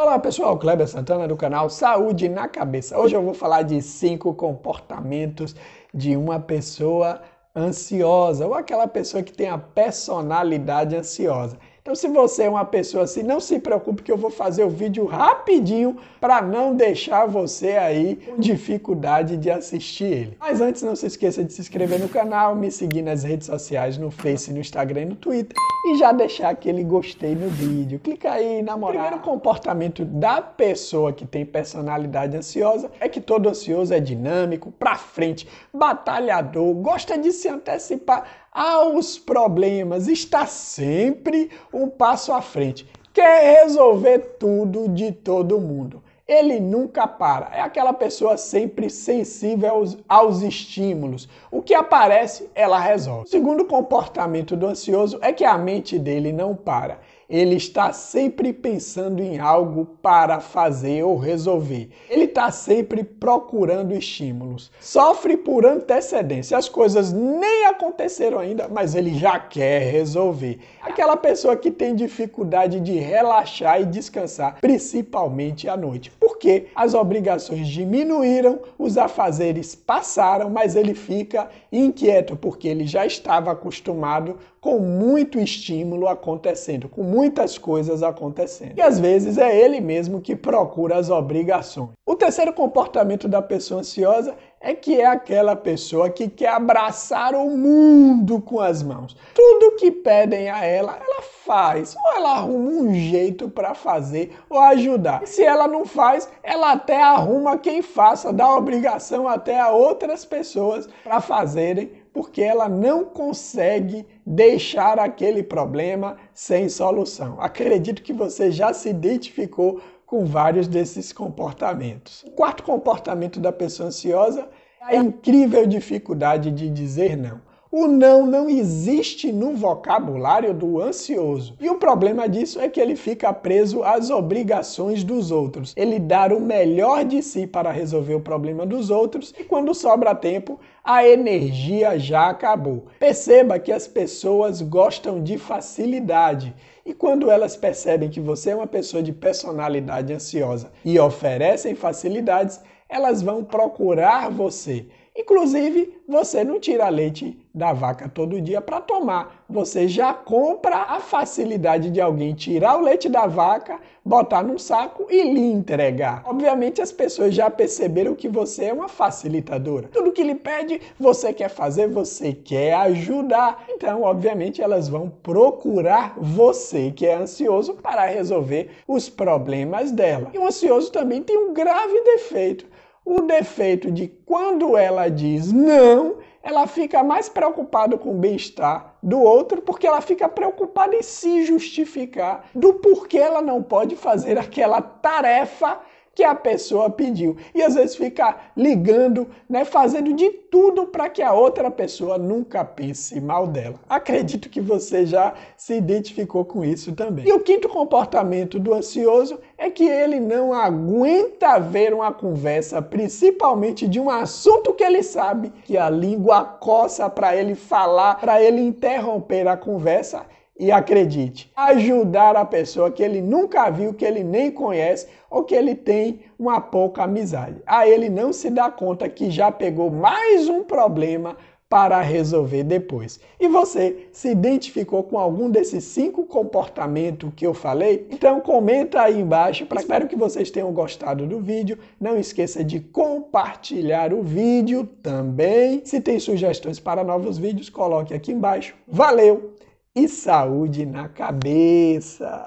Olá pessoal, Kleber Santana do canal Saúde na Cabeça. Hoje eu vou falar de cinco comportamentos de uma pessoa ansiosa ou aquela pessoa que tem a personalidade ansiosa. Então, se você é uma pessoa assim, não se preocupe que eu vou fazer o vídeo rapidinho para não deixar você aí com dificuldade de assistir ele. Mas antes, não se esqueça de se inscrever no canal, me seguir nas redes sociais, no Face, no Instagram e no Twitter e já deixar aquele gostei no vídeo. Clica aí, namorar. O primeiro comportamento da pessoa que tem personalidade ansiosa é que todo ansioso é dinâmico, para frente, batalhador, gosta de se antecipar aos problemas, está sempre um passo à frente. Quer resolver tudo de todo mundo. Ele nunca para. É aquela pessoa sempre sensível aos, aos estímulos. O que aparece, ela resolve. O segundo comportamento do ansioso é que a mente dele não para ele está sempre pensando em algo para fazer ou resolver. Ele está sempre procurando estímulos. Sofre por antecedência. As coisas nem aconteceram ainda, mas ele já quer resolver. Aquela pessoa que tem dificuldade de relaxar e descansar, principalmente à noite, porque as obrigações diminuíram, os afazeres passaram, mas ele fica inquieto porque ele já estava acostumado com muito estímulo acontecendo, com muitas coisas acontecendo. E às vezes é ele mesmo que procura as obrigações. O terceiro comportamento da pessoa ansiosa é que é aquela pessoa que quer abraçar o mundo com as mãos. Tudo que pedem a ela, ela faz, ou ela arruma um jeito para fazer ou ajudar. E se ela não faz, ela até arruma quem faça, dá obrigação até a outras pessoas para fazerem porque ela não consegue deixar aquele problema sem solução. Acredito que você já se identificou com vários desses comportamentos. O quarto comportamento da pessoa ansiosa é a incrível dificuldade de dizer não. O não não existe no vocabulário do ansioso. E o problema disso é que ele fica preso às obrigações dos outros. Ele dar o melhor de si para resolver o problema dos outros e quando sobra tempo, a energia já acabou. Perceba que as pessoas gostam de facilidade e quando elas percebem que você é uma pessoa de personalidade ansiosa e oferecem facilidades, elas vão procurar você. Inclusive, você não tira leite da vaca todo dia para tomar. Você já compra a facilidade de alguém tirar o leite da vaca, botar num saco e lhe entregar. Obviamente as pessoas já perceberam que você é uma facilitadora. Tudo que lhe pede, você quer fazer, você quer ajudar. Então, obviamente, elas vão procurar você que é ansioso para resolver os problemas dela. E o ansioso também tem um grave defeito. O defeito de quando ela diz não, ela fica mais preocupada com o bem-estar do outro porque ela fica preocupada em se justificar do porquê ela não pode fazer aquela tarefa que a pessoa pediu. E às vezes fica ligando, né, fazendo de tudo para que a outra pessoa nunca pense mal dela. Acredito que você já se identificou com isso também. E o quinto comportamento do ansioso é que ele não aguenta ver uma conversa, principalmente de um assunto que ele sabe que a língua coça para ele falar, para ele interromper a conversa e acredite, ajudar a pessoa que ele nunca viu, que ele nem conhece ou que ele tem uma pouca amizade. Aí ele não se dá conta que já pegou mais um problema para resolver depois. E você se identificou com algum desses cinco comportamentos que eu falei? Então comenta aí embaixo. Espero que vocês tenham gostado do vídeo. Não esqueça de compartilhar o vídeo também. Se tem sugestões para novos vídeos, coloque aqui embaixo. Valeu! e saúde na cabeça.